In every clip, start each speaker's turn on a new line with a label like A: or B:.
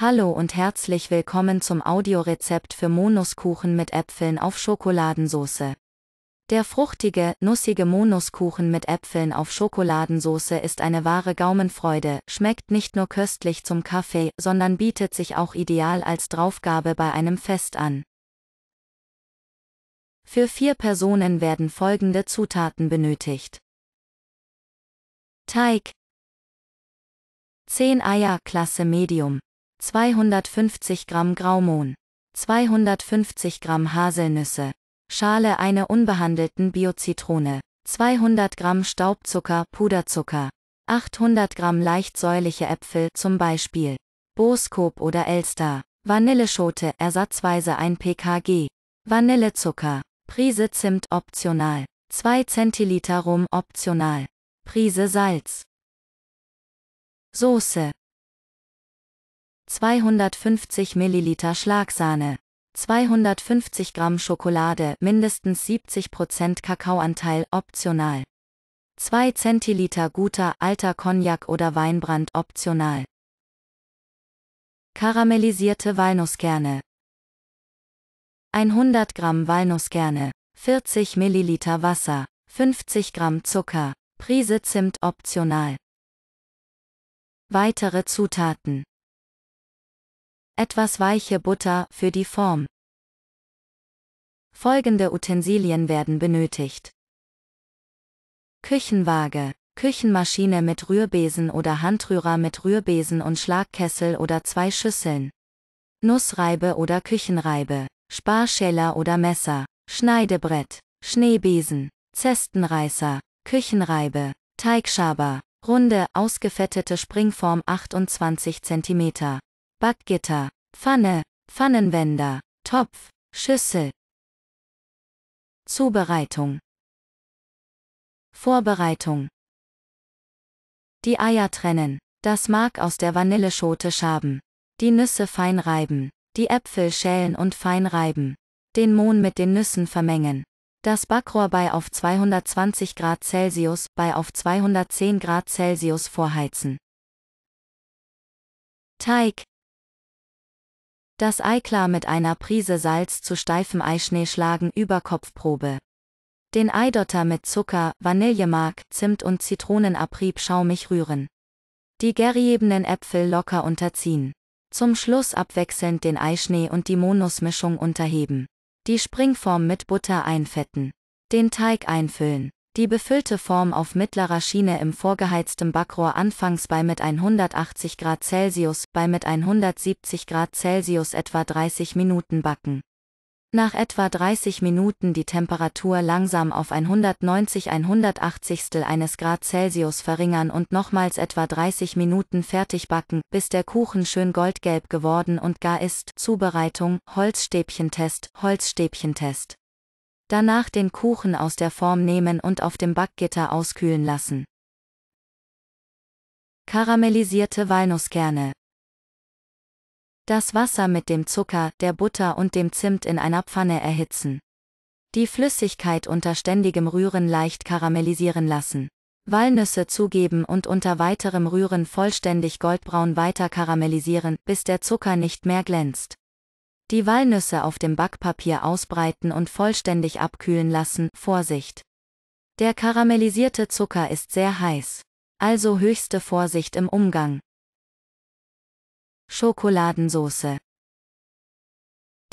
A: Hallo und herzlich willkommen zum Audiorezept für Monuskuchen mit Äpfeln auf Schokoladensoße. Der fruchtige, nussige Monuskuchen mit Äpfeln auf Schokoladensoße ist eine wahre Gaumenfreude, schmeckt nicht nur köstlich zum Kaffee, sondern bietet sich auch ideal als Draufgabe bei einem Fest an. Für vier Personen werden folgende Zutaten benötigt. Teig 10 Eier Klasse Medium 250 Gramm Graumohn, 250 Gramm Haselnüsse, Schale einer unbehandelten Biozitrone, 200 Gramm Staubzucker, Puderzucker, 800 Gramm leicht säuerliche Äpfel zum Beispiel, Boskop oder Elster, Vanilleschote ersatzweise 1 pkg, Vanillezucker, Prise Zimt optional, 2 Zentiliter Rum optional, Prise Salz. Soße 250 Milliliter Schlagsahne, 250 Gramm Schokolade, mindestens 70% Kakaoanteil, optional. 2 Zentiliter guter, alter Cognac oder Weinbrand, optional. Karamellisierte Walnusskerne. 100 Gramm Walnusskerne, 40 Milliliter Wasser, 50 Gramm Zucker, Prise Zimt optional. Weitere Zutaten etwas weiche Butter für die Form. Folgende Utensilien werden benötigt. Küchenwaage, Küchenmaschine mit Rührbesen oder Handrührer mit Rührbesen und Schlagkessel oder zwei Schüsseln. Nussreibe oder Küchenreibe, Sparschäler oder Messer, Schneidebrett, Schneebesen, Zestenreißer, Küchenreibe, Teigschaber, runde, ausgefettete Springform 28 cm. Backgitter, Pfanne, Pfannenwender, Topf, Schüssel. Zubereitung. Vorbereitung. Die Eier trennen, das Mark aus der Vanilleschote schaben, die Nüsse fein reiben, die Äpfel schälen und fein reiben, den Mohn mit den Nüssen vermengen, das Backrohr bei auf 220 Grad Celsius bei auf 210 Grad Celsius vorheizen. Teig, das Eiklar mit einer Prise Salz zu steifem Eischnee schlagen über Kopfprobe. Den Eidotter mit Zucker, Vanillemark, Zimt und Zitronenabrieb schaumig rühren. Die geriebenen Äpfel locker unterziehen. Zum Schluss abwechselnd den Eischnee und die Monusmischung unterheben. Die Springform mit Butter einfetten. Den Teig einfüllen. Die befüllte Form auf mittlerer Schiene im vorgeheiztem Backrohr anfangs bei mit 180 Grad Celsius, bei mit 170 Grad Celsius etwa 30 Minuten backen. Nach etwa 30 Minuten die Temperatur langsam auf 190-180 eines Grad Celsius verringern und nochmals etwa 30 Minuten fertig backen, bis der Kuchen schön goldgelb geworden und gar ist. Zubereitung, Holzstäbchentest, Holzstäbchentest. Danach den Kuchen aus der Form nehmen und auf dem Backgitter auskühlen lassen. Karamellisierte Walnusskerne. Das Wasser mit dem Zucker, der Butter und dem Zimt in einer Pfanne erhitzen. Die Flüssigkeit unter ständigem Rühren leicht karamellisieren lassen. Walnüsse zugeben und unter weiterem Rühren vollständig goldbraun weiter karamellisieren, bis der Zucker nicht mehr glänzt. Die Walnüsse auf dem Backpapier ausbreiten und vollständig abkühlen lassen, Vorsicht. Der karamellisierte Zucker ist sehr heiß. Also höchste Vorsicht im Umgang. Schokoladensoße.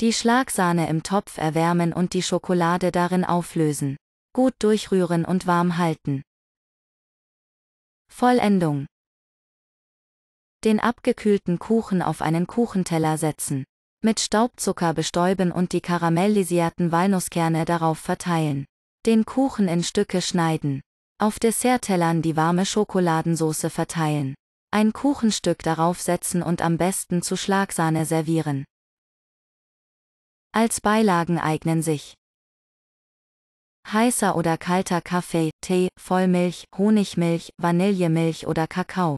A: Die Schlagsahne im Topf erwärmen und die Schokolade darin auflösen. Gut durchrühren und warm halten. Vollendung. Den abgekühlten Kuchen auf einen Kuchenteller setzen. Mit Staubzucker bestäuben und die karamellisierten Walnusskerne darauf verteilen. Den Kuchen in Stücke schneiden. Auf Desserttellern die warme Schokoladensoße verteilen. Ein Kuchenstück darauf setzen und am besten zu Schlagsahne servieren. Als Beilagen eignen sich heißer oder kalter Kaffee, Tee, Vollmilch, Honigmilch, Vanillemilch oder Kakao.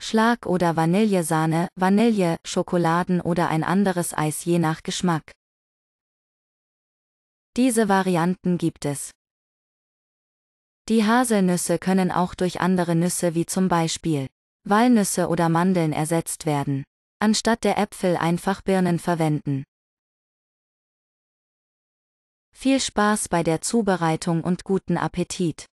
A: Schlag oder Vanillesahne, Vanille, Schokoladen oder ein anderes Eis je nach Geschmack. Diese Varianten gibt es. Die Haselnüsse können auch durch andere Nüsse wie zum Beispiel Walnüsse oder Mandeln ersetzt werden. Anstatt der Äpfel einfach Birnen verwenden. Viel Spaß bei der Zubereitung und guten Appetit!